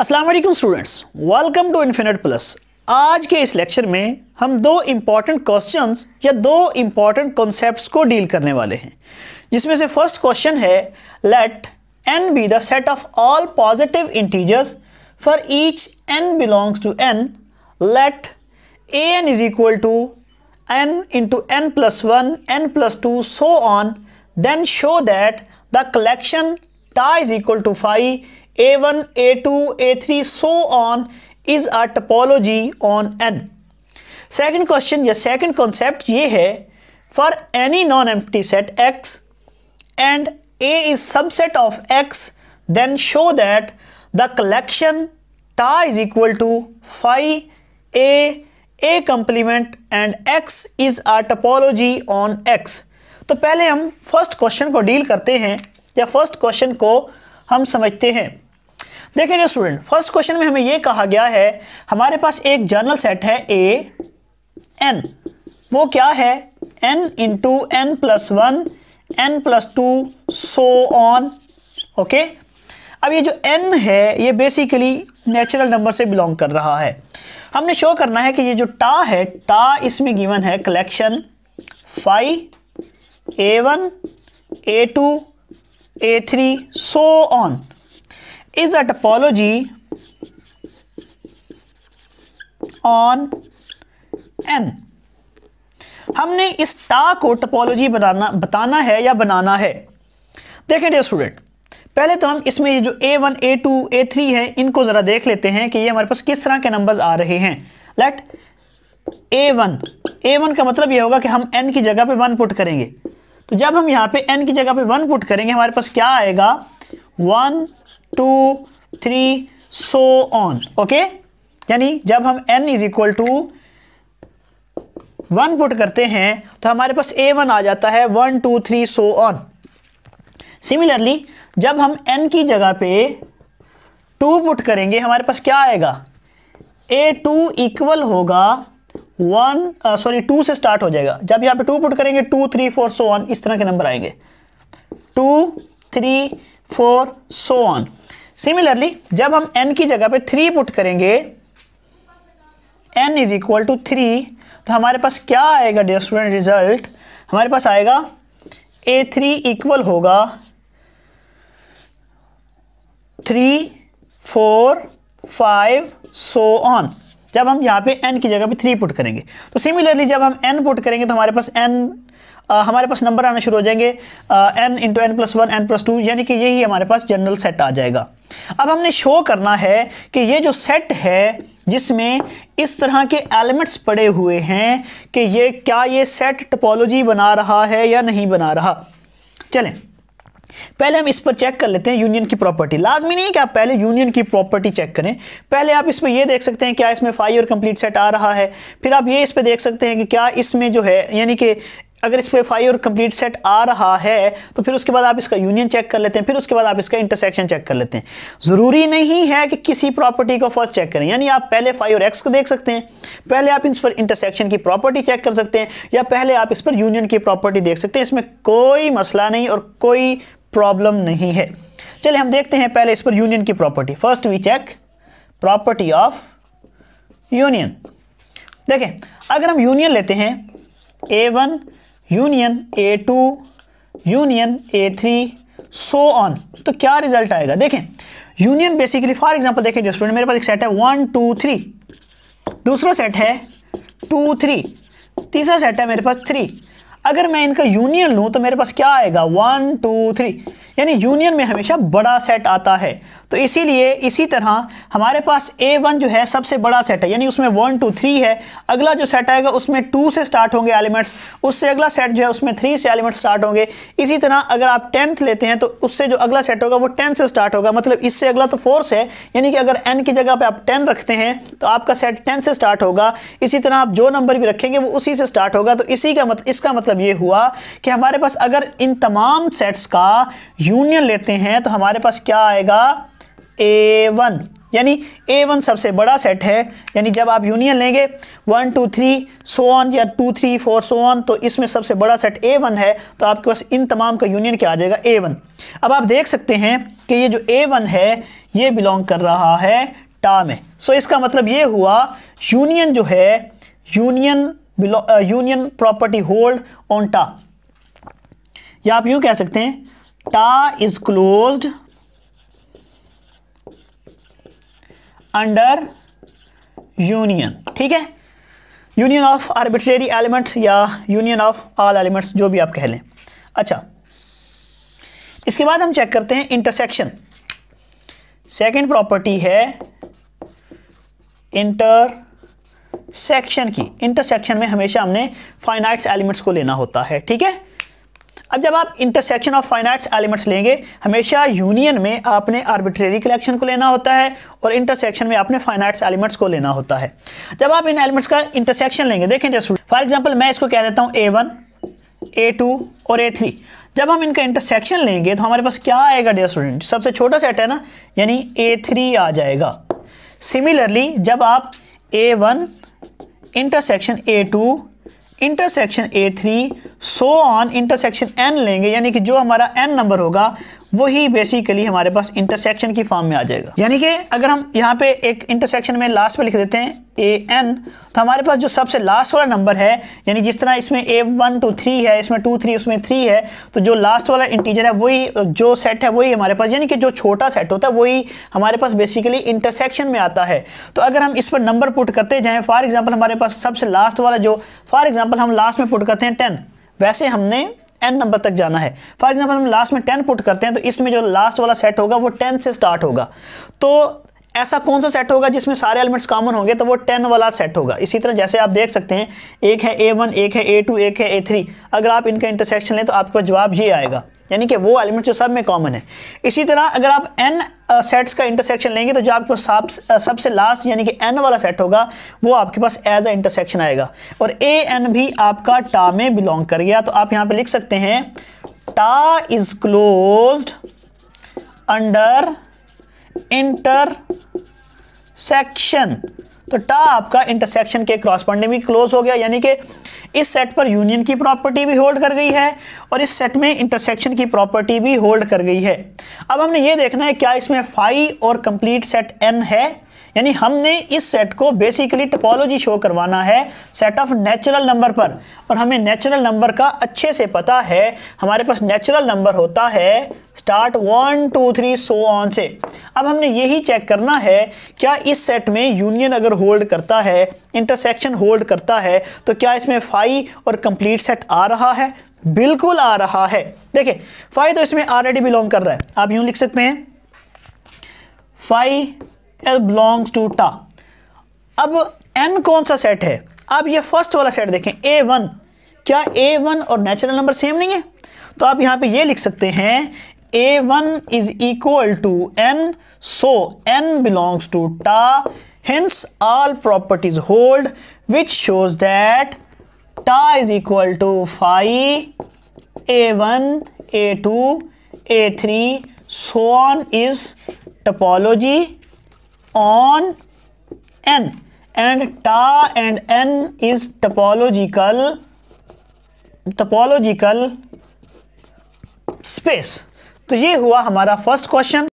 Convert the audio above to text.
Aslam students welcome to infinite plus आज के इस लेक्चर में हम दो इम्पॉर्टेंट क्वेश्चंस या दो इम्पॉर्टेंट कॉन्सेप्ट्स को डील करने वाले हैं जिसमें से फर्स्ट क्वेश्चन है let N be the set of all positive integers for each N belongs to N let A N is equal to N into N plus one N plus two so on then show that the collection tau is equal to phi A one A two A three so on is a topology on N second question या second concept ये है for any non empty set X and A is subset of X then show that the collection tau is equal to phi A A complement and X is a topology on X तो पहले हम first question को deal करते हैं या first question को हम समझते हैं देखिए स्टूडेंट फर्स्ट क्वेश्चन में हमें यह कहा गया है हमारे पास एक जर्नल सेट है ए एन वो क्या है N into N plus one N plus two so on okay अब ये जो एन है ये बेसिकली नेचुरल नंबर से बिलोंग कर रहा है हमने शो करना है कि ये जो टा है टा इसमें गिवन है collection phi A one A two A three so on is a topology on N हमने इस टा को टपोलॉजी बनाना बताना है या बनाना है देखें डे स्टूडेंट पहले तो हम इसमें ये जो टू ए थ्री है इनको ज़रा देख लेते हैं कि ये हमारे पास किस तरह के नंबर्स आ रहे हैं let A one A one का मतलब ये होगा कि हम एन की जगह पे वन पुट करेंगे तो जब हम यहाँ पे एन की जगह पे वन पुट करेंगे हमारे पास क्या आएगा one two three so on okay यानी जब हम N is equal to one put करते हैं तो हमारे पास ए वन आ जाता है one two three so on similarly जब हम एन की जगह पे टू पुट करेंगे हमारे पास क्या आएगा ए टू इक्वल होगा वन सॉरी टू से स्टार्ट हो जाएगा जब यहां पे टू पुट करेंगे two three four so on इस तरह के नंबर आएंगे two three four so on similarly जब हम एन की जगह पे थ्री पुट करेंगे N is equal to three तो हमारे पास क्या आएगा डियर स्टूडेंट रिजल्ट हमारे पास आएगा ए थ्री इक्वल होगा three four five so on जब हम यहाँ पे n की जगह पे थ्री पुट करेंगे तो सिमिलरली जब हम n पुट करेंगे तो हमारे पास n आ, हमारे पास नंबर आना शुरू हो जाएंगे N into N plus one N plus two यानी कि यही हमारे पास जनरल सेट आ जाएगा अब हमने शो करना है कि ये जो सेट है जिसमें इस तरह के एलिमेंट्स पड़े हुए हैं कि ये क्या ये सेट टपोलॉजी बना रहा है या नहीं बना रहा चलें पहले हम इस पर चेक कर लेते हैं यूनियन की प्रॉपर्टी लाजमी नहीं है कि आप पहले यूनियन की प्रॉपर्टी चेक करें पहले आप इस पर यह देख सकते हैं क्या इसमें फाइव और कंप्लीट सेट आ रहा है फिर आप ये इस पर देख सकते हैं कि क्या इसमें जो है यानी कि अगर इस पे फाइव और कंप्लीट सेट आ रहा है तो फिर उसके बाद आप इसका यूनियन चेक कर लेते हैं फिर उसके बाद आप इसका इंटरसेक्शन चेक कर लेते हैं ज़रूरी नहीं है कि किसी प्रॉपर्टी को फर्स्ट चेक करें यानी आप पहले फाइव और एक्स को देख सकते हैं पहले आप इस पर इंटरसेक्शन की प्रॉपर्टी चेक कर सकते हैं या पहले आप इस पर यूनियन की प्रॉपर्टी देख सकते हैं इसमें कोई मसला नहीं और कोई प्रॉब्लम नहीं है चले हम देखते हैं पहले इस पर यूनियन की property first we check property of union देखें अगर हम यूनियन लेते हैं A one union A two union A three so on तो क्या रिजल्ट आएगा देखें यूनियन बेसिकली फॉर एग्जांपल देखें जो स्टूडेंट मेरे पास एक सेट है वन टू थ्री दूसरा सेट है टू थ्री तीसरा सेट है मेरे पास थ्री अगर मैं इनका यूनियन लूँ तो मेरे पास क्या आएगा वन टू थ्री यानी यूनियन में हमेशा बड़ा सेट आता है तो इसीलिए इसी तरह हमारे पास ए वन जो है सबसे बड़ा सेट है यानी उसमें वन टू थ्री है अगला जो सेट आएगा उसमें टू से स्टार्ट होंगे एलिमेंट्स उससे अगला सेट जो है उसमें थ्री से एलिमेंट्स स्टार्ट होंगे इसी तरह अगर आप टेंथ लेते हैं तो उससे जो अगला सेट होगा वो टेन से स्टार्ट होगा मतलब इससे अगला तो फोर्स है यानी कि अगर एन की जगह पर आप टेन रखते हैं तो आपका सेट टेन से स्टार्ट होगा इसी तरह आप जो नंबर भी रखेंगे वो उसी से स्टार्ट होगा तो इसी का मत, इसका मतलब ये हुआ कि हमारे पास अगर इन तमाम सेट्स का यूनियन लेते हैं तो हमारे पास क्या आएगा ए वन यानी ए वन सबसे बड़ा सेट है यानी जब आप यूनियन लेंगे one two three so on या two three four so on तो इसमें सबसे बड़ा सेट ए वन है तो आपके पास इन तमाम का यूनियन क्या आ जाएगा ए वन अब आप देख सकते हैं कि ये जो ए वन है ये बिलोंग कर रहा है टा में सो इसका मतलब ये हुआ यूनियन जो है union union property hold on tau या आप यूं कह सकते हैं tau is closed under union ठीक है यूनियन ऑफ आर्बिट्रेरी एलिमेंट्स या यूनियन ऑफ ऑल एलिमेंट्स जो भी आप कह लें अच्छा इसके बाद हम चेक करते हैं इंटरसेक्शन सेकेंड प्रॉपर्टी है इंटरसेक्शन की इंटरसेक्शन में हमेशा हमने फाइनाइट्स एलिमेंट्स को लेना होता है ठीक है अब जब आप इंटरसेक्शन ऑफ फाइनाइट्स एलिमेंट्स लेंगे हमेशा यूनियन में आपने आर्बिट्रेरी कलेक्शन को लेना होता है और इंटरसेक्शन में आपने फाइनाइट्स एलिमेंट्स को लेना होता है जब आप इन एलिमेंट्स का इंटरसेक्शन लेंगे देखें फॉर एग्जाम्पल मैं इसको कह देता हूँ ए वन ए टू और ए थ्री जब हम इनका इंटरसेक्शन लेंगे तो हमारे पास क्या आएगा डेयर स्टूडेंट सबसे छोटा सेट है ना यानी ए थ्री आ जाएगा सिमिलरली जब आप A one intersection A two intersection A three so on intersection N लेंगे यानी कि जो हमारा एन नंबर होगा वही बेसिकली हमारे पास इंटरसेक्शन की फॉर्म में आ जाएगा यानी कि अगर हम यहाँ पे एक इंटरसेक्शन में लास्ट में लिख देते हैं ए एन तो हमारे पास जो सबसे लास्ट वाला नंबर है यानी जिस तरह इसमें ए वन टू थ्री है इसमें टू थ्री उसमें थ्री है तो जो लास्ट वाला इंटीजर है वही जो सेट है वही हमारे पास यानी कि जो छोटा सेट होता है वही हमारे पास बेसिकली इंटरसेक्शन में आता है तो अगर हम इस पर नंबर पुट करते जाएँ फॉर एग्जाम्पल हमारे पास सबसे लास्ट वाला जो फॉर एग्जाम्पल हम लास्ट में पुट करते हैं टेन वैसे हमने एन नंबर तक जाना है फॉर एग्जाम्पल हम लास्ट में टेन पुट करते हैं तो इसमें जो लास्ट वाला सेट होगा वो टेन से स्टार्ट होगा तो ऐसा कौन सा सेट होगा जिसमें सारे एलिमेंट्स कॉमन होंगे तो वो टेन वाला सेट होगा इसी तरह जैसे आप देख सकते हैं एक है ए वन एक है ए टू एक है ए थ्री अगर आप इनका इंटरसेक्शन लें तो आपका जवाब ये आएगा यानी कि वो एलिमेंट्स जो सब में कॉमन है इसी तरह अगर आप एन सेट्स का इंटरसेक्शन लेंगे तो जो आपके पास सबसे लास्ट यानी कि एन वाला सेट होगा वो आपके पास एज अ इंटरसेक्शन आएगा और ए एन भी आपका टा में बिलोंग कर गया तो आप यहाँ पे लिख सकते हैं tau is close under intersection तो टा आपका इंटरसेक्शन के क्रॉसपॉन्डिंग भी क्लोज हो गया यानी कि इस सेट पर यूनियन की प्रॉपर्टी भी होल्ड कर गई है और इस सेट में इंटरसेक्शन की प्रॉपर्टी भी होल्ड कर गई है अब हमने ये देखना है क्या इसमें फाइव और कंप्लीट सेट एन है यानी हमने इस सेट को बेसिकली टोपोलॉजी शो करवाना है सेट ऑफ नेचुरल नंबर पर और हमें नेचुरल नंबर का अच्छे से पता है हमारे पास नेचुरल नंबर होता है start one two three so on से अब हमने यही चेक करना है क्या इस सेट में यूनियन अगर होल्ड करता है इंटरसेक्शन होल्ड करता है तो क्या इसमें हाई और कंप्लीट सेट आ रहा है बिल्कुल आ रहा है देखिए फाइव तो इसमें ऑलरेडी बिलोंग कर रहा है आप यूं लिख सकते हैं फाइव एल बिलोंग टू टा अब एन कौन सा सेट है आप ये फर्स्ट वाला सेट देखें ए वन क्या ए वन और नेचुरल नंबर सेम नहीं है तो आप यहां पे ये लिख सकते हैं A one is equal to N so N belongs to tau hence all properties hold which shows that tau is equal to phi A one A two A three so on is topology on N and tau and N is topological topological space तो ये हुआ हमारा first question